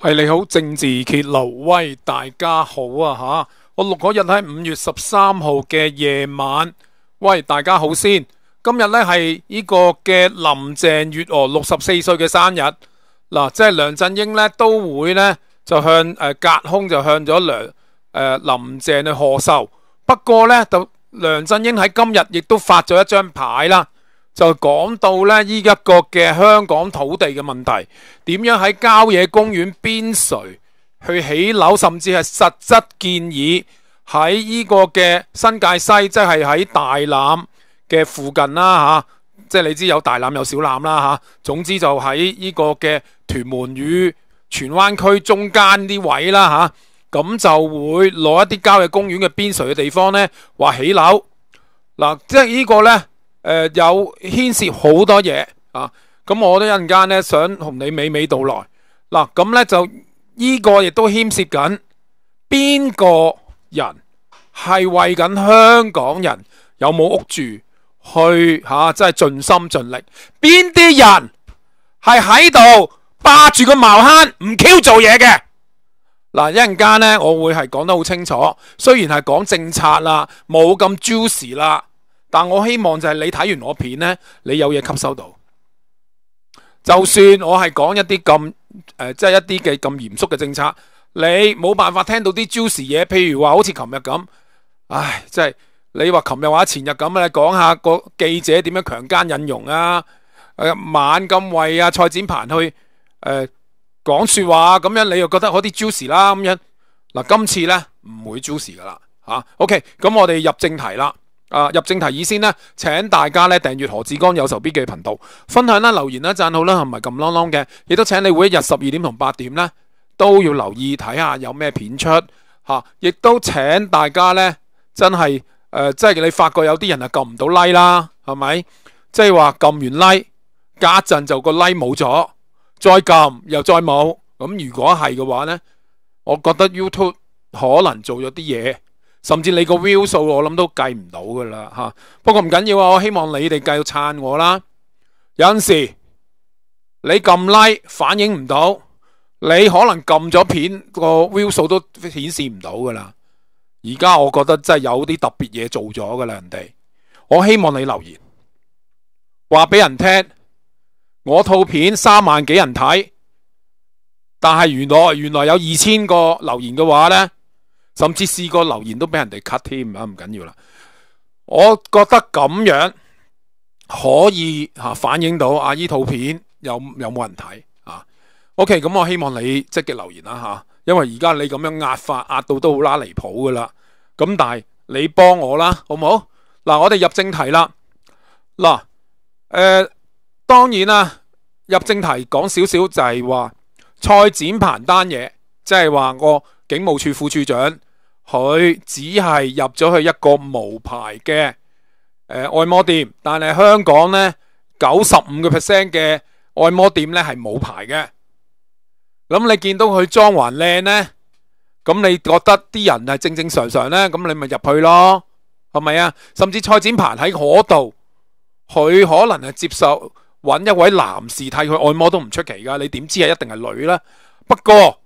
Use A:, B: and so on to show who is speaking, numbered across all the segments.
A: 系你好，政治揭刘威，大家好啊吓，我录嗰日喺五月十三号嘅夜晚，喂大家好先。今日咧系呢个嘅林郑月娥六十四岁嘅生日，嗱即系梁振英咧都会咧就向诶隔空就向咗梁诶林郑去贺寿。不过咧就梁振英喺今日亦都发咗一张牌啦。就講到呢依一個嘅香港土地嘅問題，點樣喺郊野公園邊陲去起樓，甚至係實質建議喺依個嘅新界西，即係喺大欖嘅附近啦吓，即係你知有大欖有小欖啦吓，總之就喺依個嘅屯門與荃灣區中間啲位啦吓，咁就會攞一啲郊野公園嘅邊陲嘅地方呢，話起樓嗱，即係呢個呢。诶，有牵涉好多嘢啊！咁我都一阵间咧，想同你娓娓道来嗱。咁咧就呢个亦都牵涉紧边个人系为紧香港人有冇屋住去吓，即系尽心尽力。边啲人系喺度霸住个茅坑唔 Q 做嘢嘅嗱？一阵间咧我会系讲得好清楚。虽然系讲政策啦，冇咁 juicy 啦。但我希望就系你睇完我片呢，你有嘢吸收到。就算我系讲一啲咁诶，即系一啲嘅咁严肃嘅政策，你冇办法听到啲 juice 嘢。譬如话好似琴日咁，唉，即系你话琴日话前日咁咧，讲下个记者点样强奸引容啊，诶，万咁惠啊，蔡展鹏去诶讲说话，咁样你又觉得好啲 juice 啦咁样。嗱，今次呢，唔会 juice 噶啦，吓，OK，咁我哋入正题啦。啊，入正题意先啦，请大家咧订阅何志刚有仇必记频道，分享啦、留言啦、赞好啦，同咪揿啷啷嘅？亦都请你每一日十二点同八点咧都要留意睇下有咩片出吓，亦都请大家咧真系诶，即系你发觉有啲人啊揿唔到 like 啦，系咪？即系话揿完 like，隔一阵就个 like 冇咗，再揿又再冇，咁如果系嘅话咧，我觉得 YouTube 可能做咗啲嘢。甚至你个 view 数我谂都计唔到噶啦吓，不过唔紧要啊！我希望你哋继到撑我啦。有阵时你揿 like 反映唔到，你可能揿咗片个 view 数都显示唔到噶啦。而家我觉得真系有啲特别嘢做咗噶啦，人哋我希望你留言话俾人听，我套片三万几人睇，但系原来原来有二千个留言嘅话呢。甚至試過留言都俾人哋 cut 添，唔緊要啦。我覺得咁樣可以吓反映到阿姨套片有有冇人睇啊？OK，咁我希望你積極留言啦嚇，因為而家你咁樣壓法壓到都好拉離譜噶啦。咁但係你幫我啦，好唔好？嗱，我哋入正題啦。嗱，誒當然啦，入正題講少少就係話菜展盤單嘢，即係話個警務處副處長。佢只系入咗去一個無牌嘅誒按摩店，但係香港呢，九十五個 percent 嘅按摩店呢係冇牌嘅。咁你見到佢裝還靚呢，咁你覺得啲人係正正常常呢？咁你咪入去咯，係咪啊？甚至菜展牌喺嗰度，佢可能係接受揾一位男士替佢按摩都唔出奇噶。你點知係一定係女呢？不過。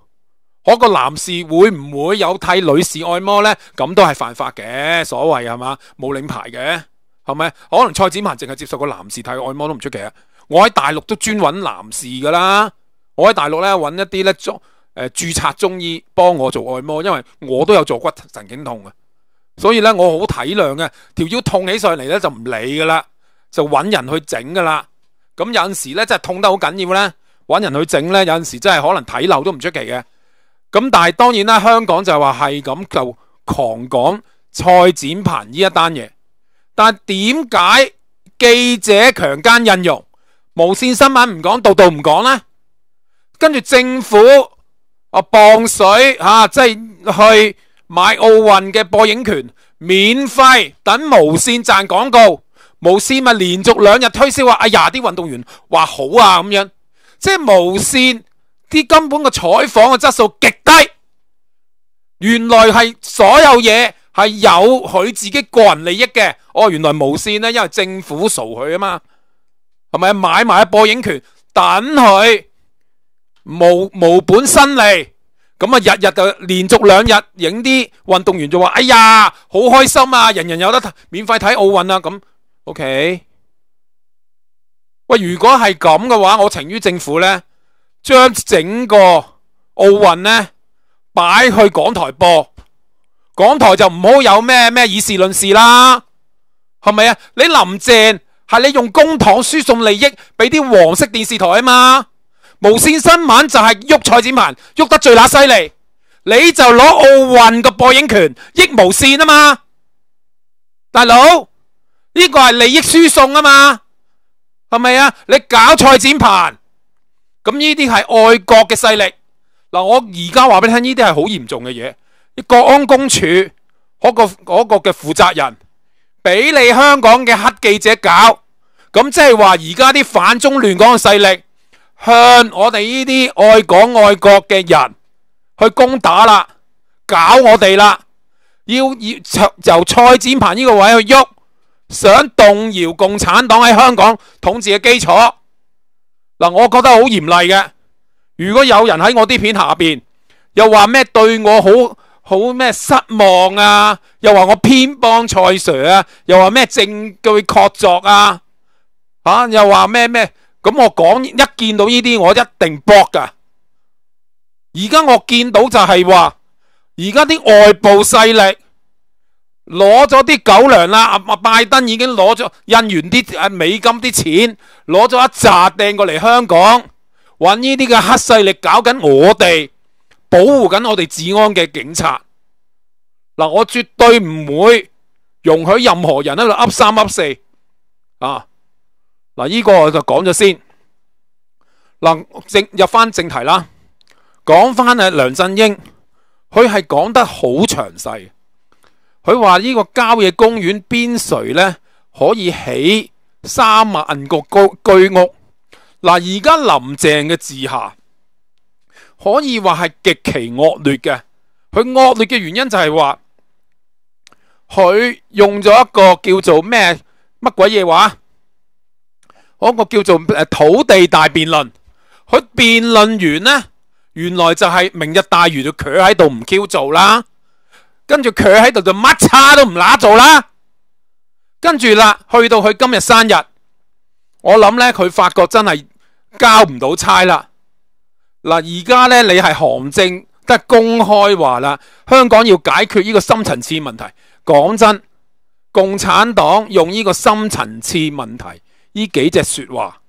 A: 嗰个男士会唔会有替女士按摩呢？咁都系犯法嘅，所谓系嘛冇领牌嘅，系咪？可能蔡子文净系接受个男士替按摩都唔出奇啊。我喺大陆都专揾男士噶啦。我喺大陆咧揾一啲咧中诶注册中医帮我做按摩，因为我都有坐骨神经痛啊。所以咧我好体谅嘅条腰痛起上嚟咧就唔理噶啦，就揾人去整噶啦。咁有阵时咧真系痛得好紧要咧，揾人去整咧有阵时真系可能睇漏都唔出奇嘅。咁但係當然啦，香港就話係咁就狂講蔡展鵬呢一單嘢，但係點解記者強姦印容無線新聞唔講，度度唔講呢？跟住政府啊磅水啊，即係去買奧運嘅播映權，免費等無線赚廣告，無線咪連續兩日推銷話呀，啲運動員話好啊咁樣，即系無線。啲根本嘅采访嘅质素极低，原来系所有嘢系有佢自己个人利益嘅。哦，原来无线呢，因为政府傻佢啊嘛，系咪买埋播影权等佢无无本新利？咁啊，日日就连续两日影啲运动员就话：哎呀，好开心啊！人人有得免费睇奥运啊！咁，O K。喂，如果系咁嘅话，我情于政府呢。将整个奥运呢摆去港台播，港台就唔好有咩咩以事论事啦，系咪啊？你林郑系你用公帑输送利益俾啲黄色电视台啊嘛，无线新闻就系喐菜展鹏喐得最乸犀利，你就攞奥运个播映权益无线啊嘛，大佬呢个系利益输送啊嘛，系咪啊？你搞菜展鹏？咁呢啲係外國嘅勢力嗱，我而家話俾你聽，呢啲係好嚴重嘅嘢。国國安公署嗰個嗰嘅負責人俾你香港嘅黑記者搞，咁即係話而家啲反中亂港嘅勢力向我哋呢啲愛港愛國嘅人去攻打啦，搞我哋啦，要要由蔡展鵬呢個位去喐，想動搖共產黨喺香港統治嘅基礎。嗱，我覺得好嚴厲嘅。如果有人喺我啲片下边又話咩對我好好咩失望啊，又話我偏幫蔡 Sir 啊，又話咩證據確凿啊，嚇又話咩咩，咁我講一見到呢啲我一定搏㗎。而家我見到就係話，而家啲外部勢力。攞咗啲狗糧啦！啊，拜登已經攞咗印完啲美金啲錢，攞咗一扎掟過嚟香港，揾呢啲嘅黑勢力搞緊我哋，保護緊我哋治安嘅警察。嗱，我絕對唔會容許任何人喺度噏三噏四。啊，嗱，个個就講咗先。嗱，正入翻正題啦，講翻啊梁振英，佢係講得好詳細。佢话呢个郊野公园边陲呢，可以起三万个居居屋？嗱，而家林郑嘅治下可以话系极其恶劣嘅。佢恶劣嘅原因就系话佢用咗一个叫做咩乜鬼嘢话？嗰个叫做诶土地大辩论。佢辩论完呢，原来就系明日大鱼就企喺度唔 Q 做啦。跟住佢喺度就乜叉都唔乸做啦，跟住啦，去到佢今日生日，我谂呢，佢发觉真系交唔到差啦。嗱，而家呢，你系行政得公开话啦，香港要解决呢个深层次问题。讲真，共产党用呢个深层次问题呢几只说话，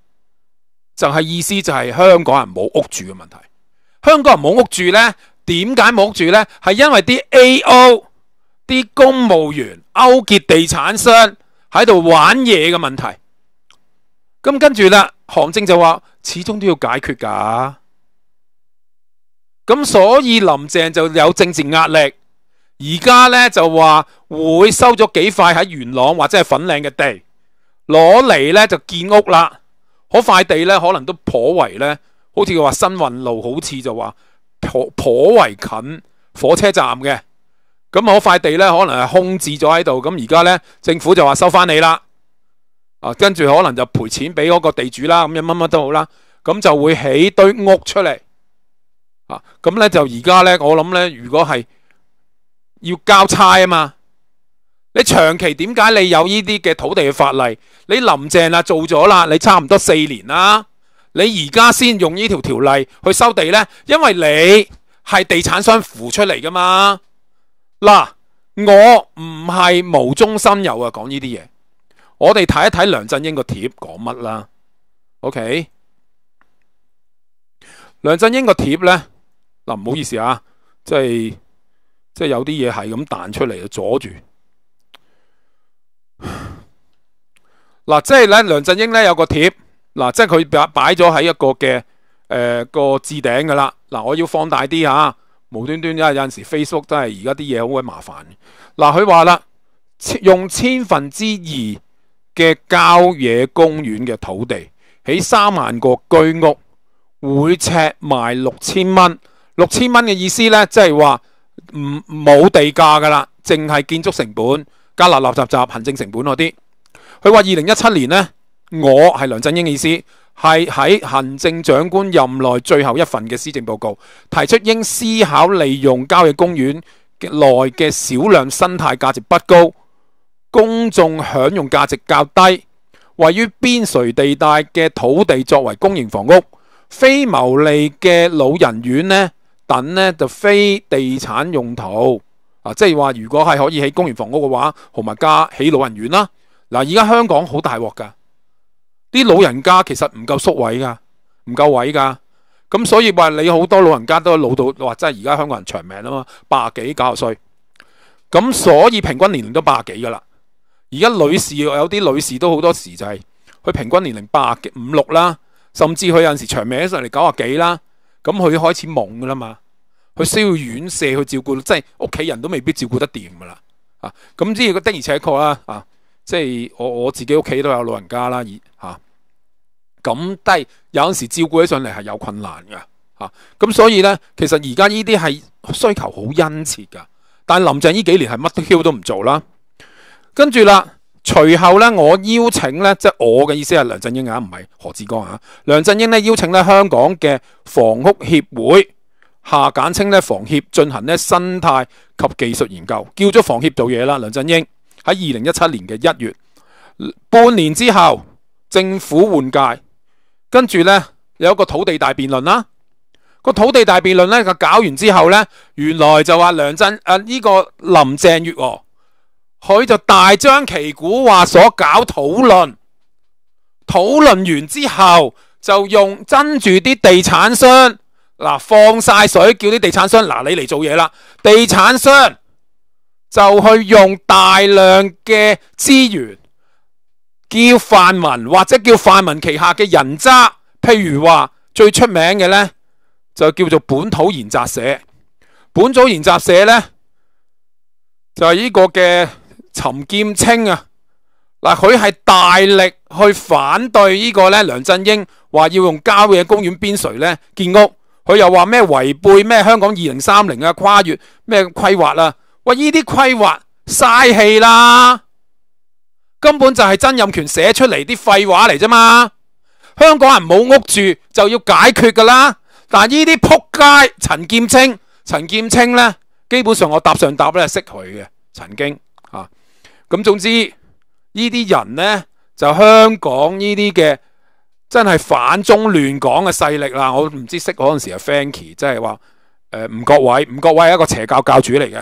A: 就系意思就系香港人冇屋住嘅问题。香港人冇屋住呢。点解冇住呢？系因为啲 A.O. 啲公务员勾结地产商喺度玩嘢嘅问题。咁跟住啦，韩正就话始终都要解决噶。咁所以林郑就有政治压力。而家呢就话会收咗几块喺元朗或者系粉岭嘅地，攞嚟呢就建屋啦。嗰块地呢可能都颇为呢，好似佢话新运路，好似就话。颇颇为近火车站嘅，咁好块地咧可能系空置咗喺度，咁而家咧政府就话收翻你啦，啊，跟住可能就赔钱俾嗰个地主啦，咁样乜乜都好啦，咁就会起堆屋出嚟，啊，咁咧就而家咧我谂咧，如果系要交差啊嘛，你长期点解你有呢啲嘅土地嘅法例？你林郑啊做咗啦，你差唔多四年啦。你而家先用呢条条例去收地呢？因为你系地产商扶出嚟噶嘛。嗱，我唔系无中生有啊，讲呢啲嘢。我哋睇一睇梁振英个贴讲乜啦。OK，梁振英个贴呢，嗱唔好意思啊，即系即系有啲嘢系咁弹出嚟阻住。嗱，即系咧，梁振英咧有个贴。嗱，即係佢擺擺咗喺一個嘅誒個置頂噶啦。嗱，我要放大啲嚇。無端端有有陣時 Facebook 真係而家啲嘢好鬼麻煩。嗱，佢話啦，用千分之二嘅郊野公園嘅土地起三萬個居屋，每尺賣六千蚊。六千蚊嘅意思呢，即係話唔冇地價噶啦，淨係建築成本加垃落雜雜行政成本嗰啲。佢話二零一七年呢。我係梁振英嘅意思，係喺行政長官任內最後一份嘅施政報告提出，應思考利用郊野公園內嘅少量生態價值不高、公眾享用價值較低、位於邊陲地帶嘅土地，作為公營房屋、非牟利嘅老人院呢等呢，就非地產用途啊。即係話，如果係可以起公營房屋嘅話，同埋加起老人院啦。嗱，而家香港好大镬㗎。啲老人家其實唔夠縮位噶，唔夠位噶，咁所以話你好多老人家都老到話真係而家香港人長命啊嘛，八廿幾九十歲，咁所以平均年齡都八廿幾噶啦。而家女士有啲女士都好多時就係佢平均年齡八廿五六啦，甚至佢有阵時長命上嚟九廿幾啦，咁佢開始懵噶啦嘛，佢需要院舍去照顧，即係屋企人都未必照顧得掂噶啦，啊，咁先的而且確啦，啊。即系我我自己屋企都有老人家啦，以吓咁但系有阵时照顾起上嚟系有困难噶吓，咁所以咧其实而家呢啲系需求好殷切噶，但系林郑呢几年系乜都 Q 都唔做啦，跟住啦，随后咧我邀请咧即系我嘅意思系梁振英啊，唔系何志刚啊，梁振英咧邀请咧香港嘅房屋协会下简称咧房协进行咧生态及技术研究，叫咗房协做嘢啦，梁振英。喺二零一七年嘅一月，半年之後政府换届，跟住呢，有一個土地大辯論啦。個土地大辯論呢，個搞完之後呢，原來就話梁振誒呢個林鄭月娥，佢就大張旗鼓話所搞討論，討論完之後就用真住啲地產商嗱放晒水，叫啲地產商嗱你嚟做嘢啦，地產商。就去用大量嘅资源，叫泛民或者叫泛民旗下嘅人渣，譬如话最出名嘅呢，就叫做本土研习社。本土研习社呢，就系呢个嘅陈剑清啊嗱，佢系大力去反对呢个呢梁振英话要用郊野公园边陲呢建屋，佢又话咩违背咩香港二零三零嘅跨越咩规划啦。喂！呢啲规划嘥气啦，根本就系曾荫权写出嚟啲废话嚟啫嘛。香港人冇屋住就要解决噶啦。但系呢啲扑街，陈剑清，陈剑清呢，基本上我搭上搭咧，识佢嘅曾经啊。咁总之呢啲人呢，就香港呢啲嘅真系反中乱港嘅势力啦。我唔知识嗰阵时系 f a n k y 即系话诶吴国伟，吴国伟系一个邪教教主嚟嘅。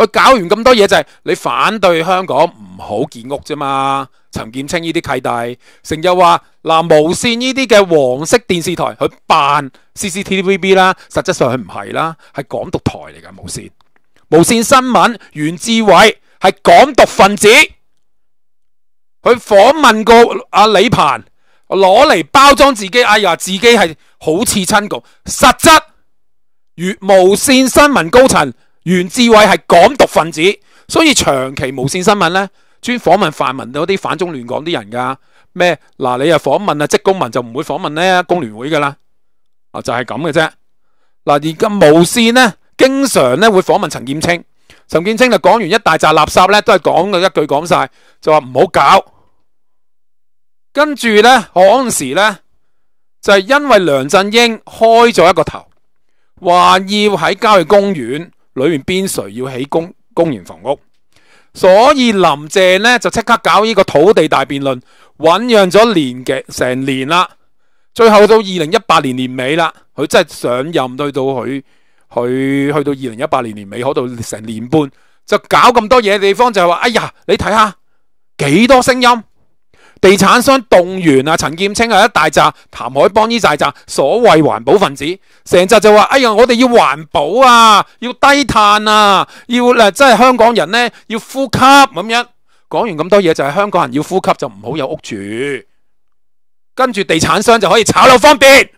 A: 佢搞完咁多嘢就係你反對香港唔好建屋啫嘛？陳建清呢啲契弟成日話嗱無線呢啲嘅黃色電視台佢扮 CCTV B 啦，實质上佢唔係啦，係港獨台嚟噶無線無線新聞袁志偉係港獨分子，佢訪問過阿李鹏，攞嚟包裝自己，哎呀自己係好似親共，實質如無線新聞高層。袁志伟系港独分子，所以长期无线新闻呢，专访问泛民嗰啲反中乱港啲人噶咩？嗱，你又访问啊，职工民就唔会访问呢工联会噶啦啊，就系咁嘅啫。嗱，而家无线呢，经常咧会访问陈建清，陈建清就讲完一大扎垃圾咧，都系讲嘅一句讲晒就话唔好搞，跟住呢，嗰阵时咧就系因为梁振英开咗一个头，话要喺郊野公园。里面边谁要起公公营房屋？所以林郑咧就即刻搞呢个土地大辩论，酝酿咗年嘅成年啦。最后到二零一八年年尾啦，佢真系上任去到佢佢去到二零一八年年尾，嗰度成年半就搞咁多嘢地方，就系话哎呀，你睇下几多声音。地产商动员啊，陈剑清啊，一大扎，谭海邦呢大扎所谓环保分子，成扎就话：哎呀，我哋要环保啊，要低碳啊，要诶，即系香港人呢，要呼吸咁样。讲完咁多嘢，就系香港人要呼吸就唔好有屋住，跟住地产商就可以炒楼方便。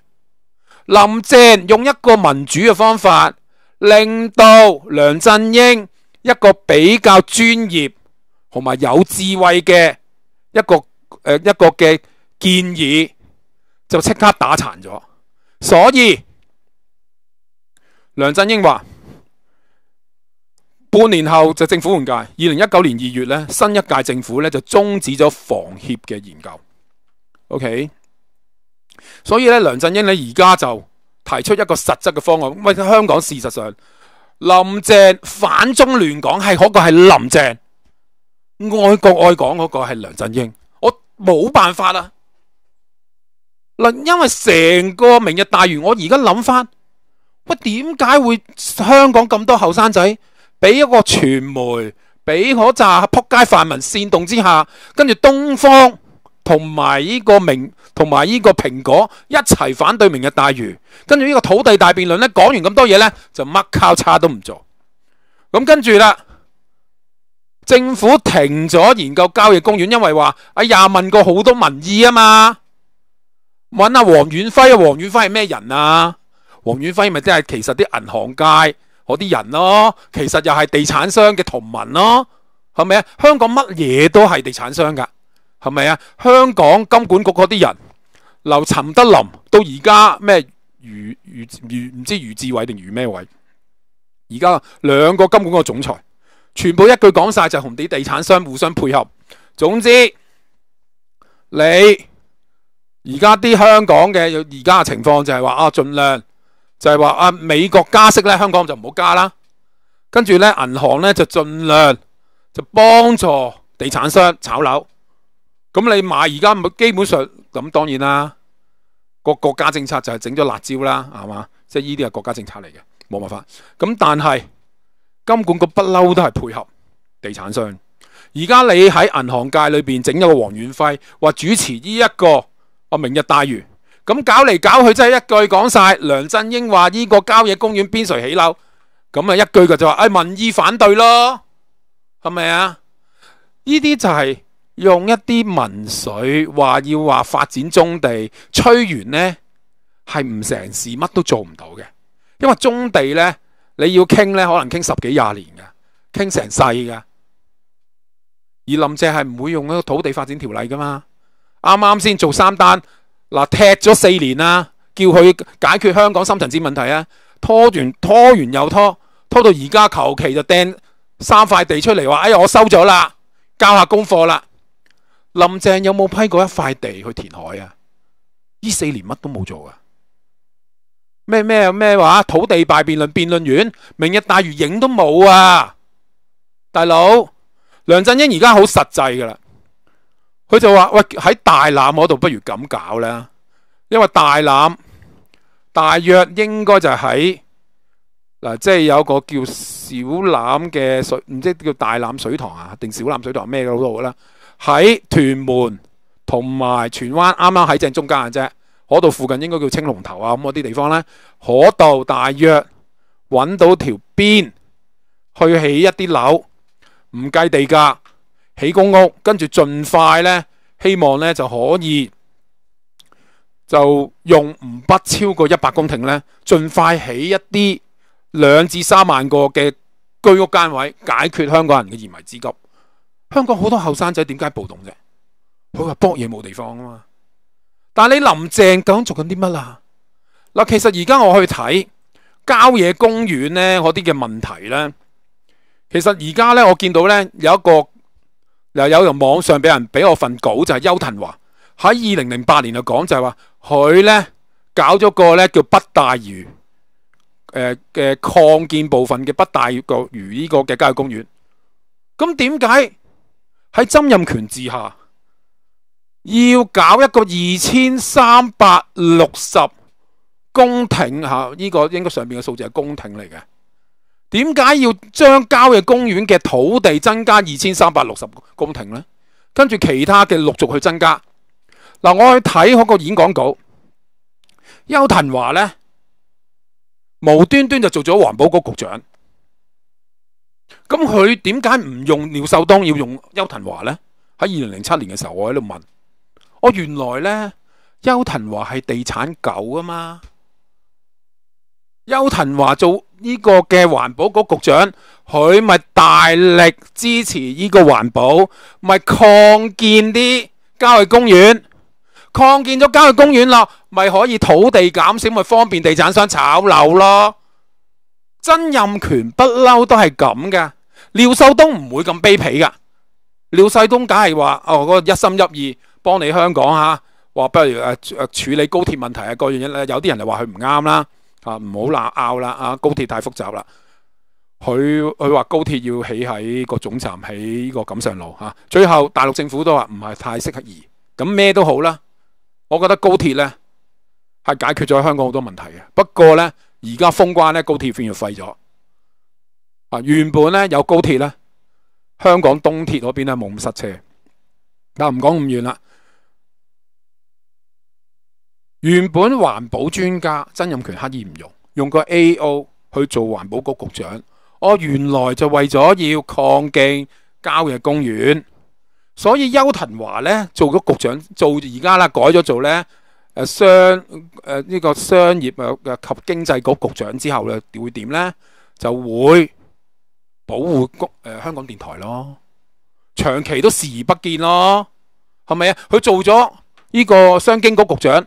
A: 林郑用一个民主嘅方法，令到梁振英一个比较专业同埋有智慧嘅一个。诶，一个嘅建议就即刻打残咗，所以梁振英话半年后就政府换届。二零一九年二月咧，新一届政府咧就终止咗防协嘅研究。O K，所以咧梁振英咧而家就提出一个实质嘅方案。喂，香港事实上，林郑反中乱港系嗰个系林郑，爱国爱港嗰个系梁振英。冇辦法啦！嗱，因為成個明日大漁，我而家諗翻，喂，點解會香港咁多後生仔俾一個傳媒俾嗰扎扑街泛民煽動之下，跟住東方同埋呢個明同埋呢個蘋果一齊反對明日大漁，跟住呢個土地大辯論咧講完咁多嘢咧，就乜交叉都唔做，咁跟住啦。政府停咗研究交易公园，因为话哎呀问过好多民意啊嘛，问阿黄远辉，黄远辉系咩人啊？黄远辉咪即系其实啲银行界嗰啲人咯，其实又系地产商嘅同盟咯，系咪啊？香港乜嘢都系地产商噶，系咪啊？香港金管局嗰啲人，刘陈德林到而家咩余余余唔知余志伟定余咩伟，而家两个金管局总裁。全部一句讲晒就同啲地产商互相配合。总之你而家啲香港嘅而家嘅情况就系话啊尽量就系话啊美国加息咧香港就唔好加啦。跟住咧银行咧就尽量就帮助地产商炒楼。咁你买而家基本上咁当然啦个国家政策就系整咗辣椒啦系嘛，即系呢啲系国家政策嚟嘅冇办法。咁但系金管局不嬲都系配合地产商，而家你喺银行界里边整一个黄远辉话主持呢一个啊明日大屿，咁搞嚟搞去真系一句讲晒，梁振英话呢个郊野公园边谁起楼，咁啊一句嘅就话诶民意反对咯，系咪啊？呢啲就系用一啲民水话要话发展中地，吹完呢系唔成事，乜都做唔到嘅，因为中地呢。你要傾咧，可能傾十幾廿年嘅，傾成世嘅。而林鄭係唔會用一土地發展條例噶嘛？啱啱先做三單，嗱踢咗四年啦，叫佢解決香港深層次問題啊，拖完拖完又拖，拖到而家求其就掟三塊地出嚟，話哎呀我收咗啦，交下功課啦。林鄭有冇批過一塊地去填海啊？呢四年乜都冇做啊！咩咩咩話土地拜辯論辯論員，明日大魚影都冇啊！大佬，梁振英而家好實際噶啦，佢就話喂喺大欖嗰度不如咁搞啦，因為大欖大約應該就喺嗱，即係有個叫小欖嘅水，唔知叫大欖水塘啊定小欖水塘咩嘅好多噶啦，喺屯門同埋荃灣啱啱喺正中間嘅啫。嗰度附近應該叫青龍頭啊，咁嗰啲地方呢，可度大約揾到條邊去起一啲樓，唔計地價起公屋，跟住盡快呢，希望呢就可以就用唔不超過一百公顷呢，盡快起一啲兩至三萬個嘅居屋間位，解決香港人嘅燃眉之急。香港好多後生仔點解暴動啫？佢話卜嘢冇地方啊嘛！但系你林郑咁做紧啲乜啊？嗱，其实而家我去睇郊野公园咧，嗰啲嘅问题咧，其实而家咧我见到咧有一个，又有人网上俾人俾我份稿，就系邱腾华喺二零零八年就讲，就系话佢咧搞咗个咧叫北大屿诶嘅扩建部分嘅北大屿个屿呢个嘅郊野公园。咁点解喺曾荫权治下？要搞一个二千三百六十公顷吓，呢个应该上边嘅数字系公顷嚟嘅。点解要将郊野公园嘅土地增加二千三百六十公顷呢？跟住其他嘅陆续去增加。嗱，我去睇嗰个演讲稿，邱腾华呢，无端端就做咗环保局局长。咁佢点解唔用廖秀东，要用邱腾华呢？喺二零零七年嘅时候，我喺度问。我原来呢，邱腾华系地产狗啊嘛。邱腾华做呢个嘅环保局局长，佢咪大力支持呢个环保，咪扩建啲郊野公园。扩建咗郊野公园咯，咪可以土地减少，咪方便地产商炒楼咯。曾荫权不嬲都系咁嘅，廖秀东唔会咁卑鄙噶。廖世东梗系话哦，嗰个一心一意。幫你香港吓，話不如诶诶處理高鐵問題啊，個原嘢咧，有啲人就話佢唔啱啦嚇，唔好鬧拗啦啊，高鐵太複雜啦。佢佢話高鐵要起喺個總站，起個锦上路嚇。最後大陸政府都話唔係太適合宜。咁咩都好啦，我覺得高鐵咧係解決咗香港好多問題嘅。不過咧而家封關咧，高鐵反而廢咗啊！原本咧有高鐵咧，香港東鐵嗰邊咧冇咁塞車。但唔講咁遠啦。原本環保專家曾蔭權刻意唔用，用個 A.O. 去做環保局局長。我原來就為咗要抗議郊野公園，所以邱騰華咧做咗局長，做而家啦改咗做咧诶商诶呢個商業诶及經濟局局長之後咧會點咧？就會保護公香港電台咯，長期都視而不見咯，係咪啊？佢做咗呢個商經局局長。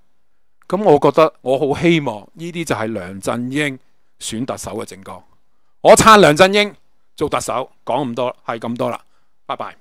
A: 咁我覺得我好希望呢啲就係梁振英選特首嘅政纲。我撐梁振英做特首，講咁多係咁多啦，拜拜。